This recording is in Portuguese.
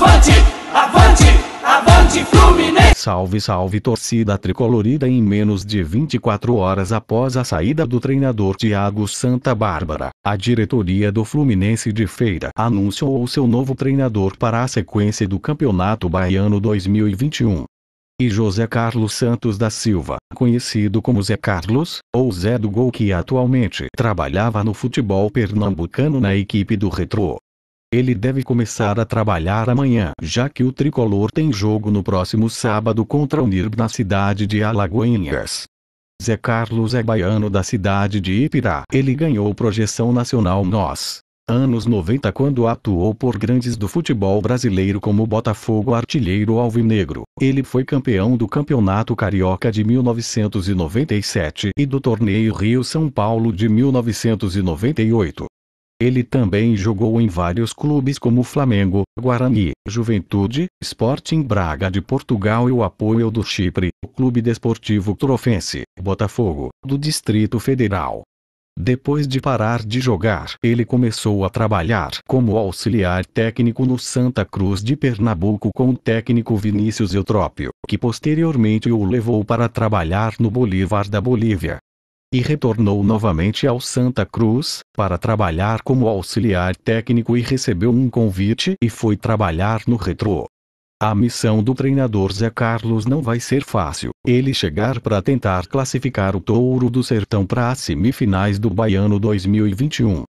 Avante, avante, avante Fluminense! Salve, salve torcida tricolorida em menos de 24 horas após a saída do treinador Thiago Santa Bárbara. A diretoria do Fluminense de Feira anunciou seu novo treinador para a sequência do Campeonato Baiano 2021 e José Carlos Santos da Silva, conhecido como Zé Carlos, ou Zé do Gol que atualmente trabalhava no futebol pernambucano na equipe do Retro. Ele deve começar a trabalhar amanhã, já que o tricolor tem jogo no próximo sábado contra o NIRB na cidade de Alagoinhas. Zé Carlos é baiano da cidade de Ipirá. Ele ganhou projeção nacional nos anos 90 quando atuou por grandes do futebol brasileiro como Botafogo Artilheiro Alvinegro. Ele foi campeão do Campeonato Carioca de 1997 e do Torneio Rio-São Paulo de 1998. Ele também jogou em vários clubes como Flamengo, Guarani, Juventude, Sporting Braga de Portugal e o apoio do Chipre, o Clube Desportivo Trofense, Botafogo, do Distrito Federal. Depois de parar de jogar, ele começou a trabalhar como auxiliar técnico no Santa Cruz de Pernambuco com o técnico Vinícius Eutrópio, que posteriormente o levou para trabalhar no Bolívar da Bolívia e retornou novamente ao Santa Cruz, para trabalhar como auxiliar técnico e recebeu um convite e foi trabalhar no Retro. A missão do treinador Zé Carlos não vai ser fácil. Ele chegar para tentar classificar o Touro do Sertão para as semifinais do Baiano 2021.